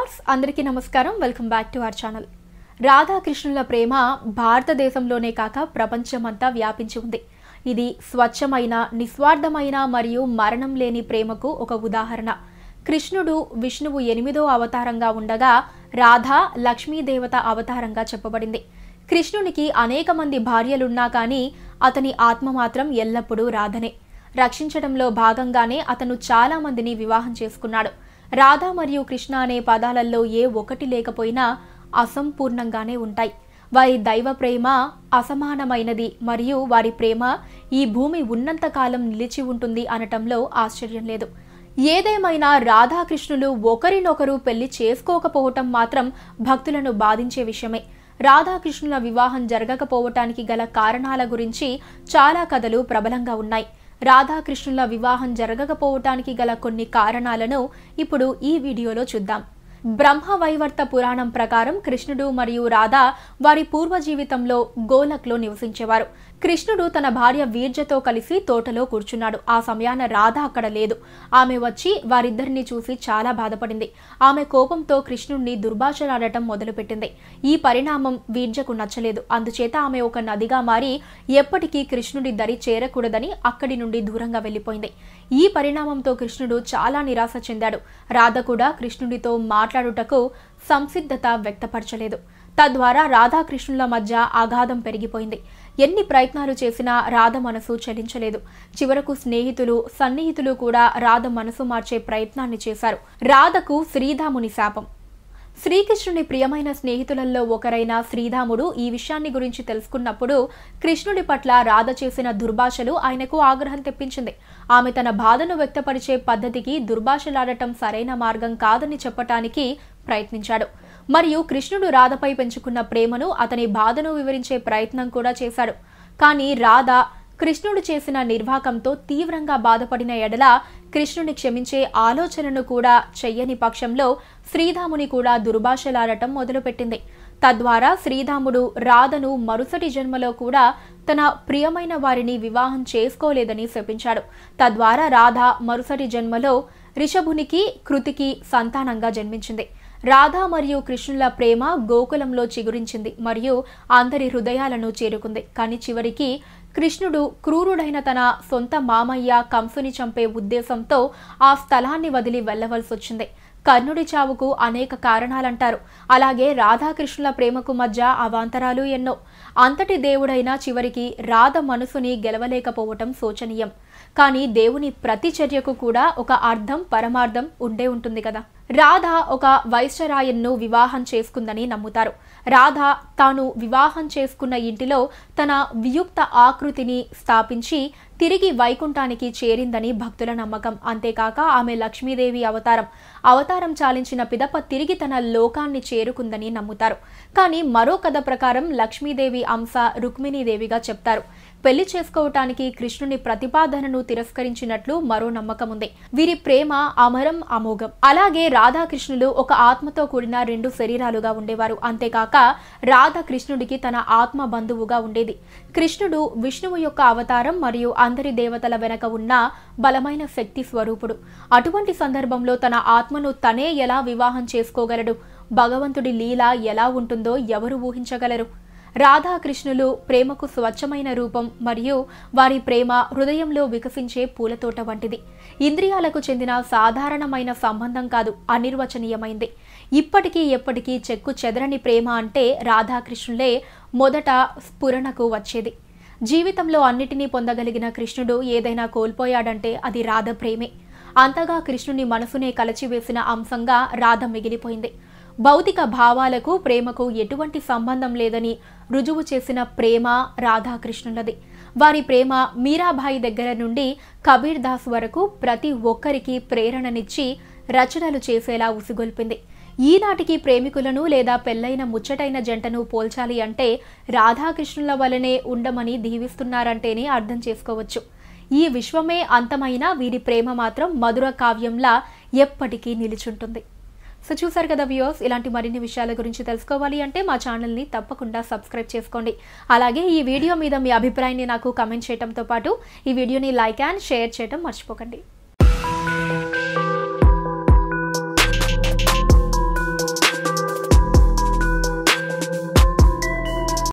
viewers అందరికీ నమస్కారం welcome back to our channel రాధాకృష్ణుల ప్రేమ భారతదేశంలోనే కాక ప్రపంచమంతా వ్యాపించి ఉంది ఇది స్వచ్ఛమైన నిస్వార్థమైన మరియు మరణం లేని ప్రేమకు ఒక ఉదాహరణ కృష్ణుడు విష్ణువు ఎనిమిదో అవతారంగా ఉండగా రాధ లక్ష్మీదేవత అవతారంగా చెప్పబడింది కృష్ణునికి అనేక మంది భార్యలున్నా కానీ అతని ఆత్మ మాత్రం ఎల్లప్పుడూ రాధనే రక్షించడంలో భాగంగానే అతను చాలామందిని వివాహం చేసుకున్నాడు రాధ మరియు కృష్ణ అనే పదాలలో ఏ ఒకటి లేకపోయినా అసంపూర్ణంగానే ఉంటాయి వారి దైవ ప్రేమ అసమానమైనది మరియు వారి ప్రేమ ఈ భూమి ఉన్నంతకాలం నిలిచి ఉంటుంది అనటంలో ఆశ్చర్యం లేదు ఏదేమైనా రాధాకృష్ణులు ఒకరినొకరు పెళ్లి చేసుకోకపోవటం మాత్రం భక్తులను బాధించే విషయమే రాధాకృష్ణుల వివాహం జరగకపోవటానికి గల కారణాల గురించి చాలా కథలు ప్రబలంగా ఉన్నాయి రాధాకృష్ణుల వివాహం జరగకపోవటానికి గల కొన్ని కారణాలను ఇప్పుడు ఈ వీడియోలో చూద్దాం బ్రహ్మ వైవర్త పురాణం ప్రకారం కృష్ణుడు మరియు రాధ వారి పూర్వ జీవితంలో గోలక్లో నివసించేవారు కృష్ణుడు తన భార్య వీర్జతో కలిసి తోటలో కూర్చున్నాడు ఆ సమయాన రాధ అక్కడ లేదు ఆమె వచ్చి వారిద్దరిని చూసి చాలా బాధపడింది ఆమె కోపంతో కృష్ణుడిని దుర్భాషలాడటం మొదలుపెట్టింది ఈ పరిణామం వీర్జకు నచ్చలేదు అందుచేత ఆమె ఒక నదిగా మారి ఎప్పటికీ కృష్ణుడి దరి చేరకూడదని అక్కడి నుండి దూరంగా వెళ్ళిపోయింది ఈ పరిణామంతో కృష్ణుడు చాలా నిరాశ చెందాడు రాధ కూడా కృష్ణుడితో మాట్లాడుటకు సంసిద్ధత వ్యక్తపరచలేదు తద్వారా రాధాకృష్ణుల మధ్య ఆఘాదం పెరిగిపోయింది ఎన్ని ప్రయత్నాలు చేసినా రాధ మనసు చలించలేదు చివరకు స్నేహితులు సన్నిహితులు కూడా రాధ మనసు మార్చే ప్రయత్నాన్ని చేశారు రాధకు శ్రీధాముని శాపం శ్రీకృష్ణుని ప్రియమైన స్నేహితులలో ఒకరైన శ్రీధాముడు ఈ విషయాన్ని గురించి తెలుసుకున్నప్పుడు కృష్ణుడి పట్ల రాధ చేసిన దుర్భాషలు ఆయనకు ఆగ్రహం తెప్పించింది ఆమె తన బాధను వ్యక్తపరిచే పద్ధతికి దుర్భాషలాడటం సరైన మార్గం కాదని చెప్పటానికి ప్రయత్నించాడు మరియు కృష్ణుడు రాధపై పెంచుకున్న ప్రేమను అతని బాధను వివరించే ప్రయత్నం కూడా చేశాడు కానీ రాధ కృష్ణుడు చేసిన నిర్వాకంతో తీవ్రంగా బాధపడిన ఎడల కృష్ణుని క్షమించే ఆలోచనను కూడా చెయ్యని పక్షంలో శ్రీధాముని కూడా దుర్భాషలాడటం మొదలుపెట్టింది తద్వారా శ్రీధాముడు రాధను మరుసటి జన్మలో కూడా తన ప్రియమైన వారిని వివాహం చేసుకోలేదని శపించాడు తద్వారా రాధ మరుసటి జన్మలో రిషభునికి కృతికి సంతానంగా జన్మించింది రాధా మరియు కృష్ణుల ప్రేమ గోకులంలో చిగురించింది మరియు అందరి హృదయాలను చేరుకుంది కానీ చివరికి కృష్ణుడు క్రూరుడైన తన సొంత మామయ్య కంసుని చంపే ఉద్దేశంతో ఆ స్థలాన్ని వదిలి వెళ్లవలసి వచ్చింది కర్ణుడి చావుకు అనేక కారణాలంటారు అలాగే రాధాకృష్ణుల ప్రేమకు మధ్య అవాంతరాలు ఎన్నో అంతటి దేవుడైన చివరికి రాధ మనసుని గెలవలేకపోవటం శోచనీయం కానీ దేవుని ప్రతి చర్యకు కూడా ఒక అర్థం పరమార్థం ఉండే ఉంటుంది కదా రాధ ఒక వైశ్యరాయన్ను వివాహం చేసుకుందని నమ్ముతారు రాధ తాను వివాహం చేసుకున్న ఇంటిలో తన వియుక్త ఆకృతిని స్థాపించి తిరిగి వైకుంఠానికి చేరిందని భక్తుల నమ్మకం అంతేకాక ఆమె లక్ష్మీదేవి అవతారం అవతారం చాలించిన పిదప తిరిగి తన లోకాన్ని చేరుకుందని నమ్ముతారు కానీ మరో కథ ప్రకారం లక్ష్మీదేవి అంశ రుక్మిణీదేవిగా చెప్తారు పెళ్లి చేసుకోవటానికి కృష్ణుని ప్రతిపాదనను తిరస్కరించినట్లు మరో నమ్మకం ఉంది వీరి ప్రేమ అమరం అమోఘం అలాగే రాధాకృష్ణులు ఒక ఆత్మతో కూడిన రెండు శరీరాలుగా ఉండేవారు అంతేకాక రాధాకృష్ణుడికి కృష్ణుడికి తన ఆత్మ బంధువుగా ఉండేది కృష్ణుడు విష్ణువు యొక్క అవతారం మరియు అందరి దేవతల వెనక ఉన్న బలమైన శక్తి స్వరూపుడు అటువంటి సందర్భంలో తన ఆత్మను తనే ఎలా వివాహం చేసుకోగలడు భగవంతుడి లీల ఎలా ఉంటుందో ఎవరు ఊహించగలరు రాధాకృష్ణులు ప్రేమకు స్వచ్ఛమైన రూపం మరియు వారి ప్రేమ హృదయంలో వికసించే పూలతోట వంటిది ఇంద్రియాలకు చెందిన సాధారణమైన సంబంధం కాదు అనిర్వచనీయమైంది ఇప్పటికీ ఎప్పటికీ చెక్కు చెదరని ప్రేమ అంటే రాధాకృష్ణులే మొదట స్ఫురణకు వచ్చేది జీవితంలో అన్నిటినీ పొందగలిగిన కృష్ణుడు ఏదైనా కోల్పోయాడంటే అది రాధ ప్రేమే అంతగా కృష్ణుని మనసునే కలచివేసిన అంశంగా రాధ మిగిలిపోయింది భౌతిక భావాలకు ప్రేమకు ఎటువంటి సంబంధం లేదని రుజువు చేసిన ప్రేమ రాధాకృష్ణులది వారి ప్రేమ మీరాబాయి దగ్గర నుండి కబీర్ దాస్ వరకు ప్రతి ఒక్కరికి ప్రేరణనిచ్చి రచనలు చేసేలా ఉసిగొల్పింది ఈనాటికి ప్రేమికులను లేదా పెళ్ళైన ముచ్చటైన జంటను పోల్చాలి అంటే రాధాకృష్ణుల వలనే ఉండమని దీవిస్తున్నారంటేనే అర్థం చేసుకోవచ్చు ఈ విశ్వమే అంతమైన వీరి ప్రేమ మాత్రం మధుర కావ్యంలా ఎప్పటికీ నిలిచుంటుంది సో చూసారు కదా వ్యూస్ ఇలాంటి మరిన్ని విషయాల గురించి తెలుసుకోవాలి అంటే మా ఛానల్ని తప్పకుండా సబ్స్క్రైబ్ చేసుకోండి అలాగే ఈ వీడియో మీద మీ అభిప్రాయాన్ని నాకు కమెంట్ చేయడంతో పాటు ఈ వీడియోని లైక్ అండ్ షేర్ చేయడం మర్చిపోకండి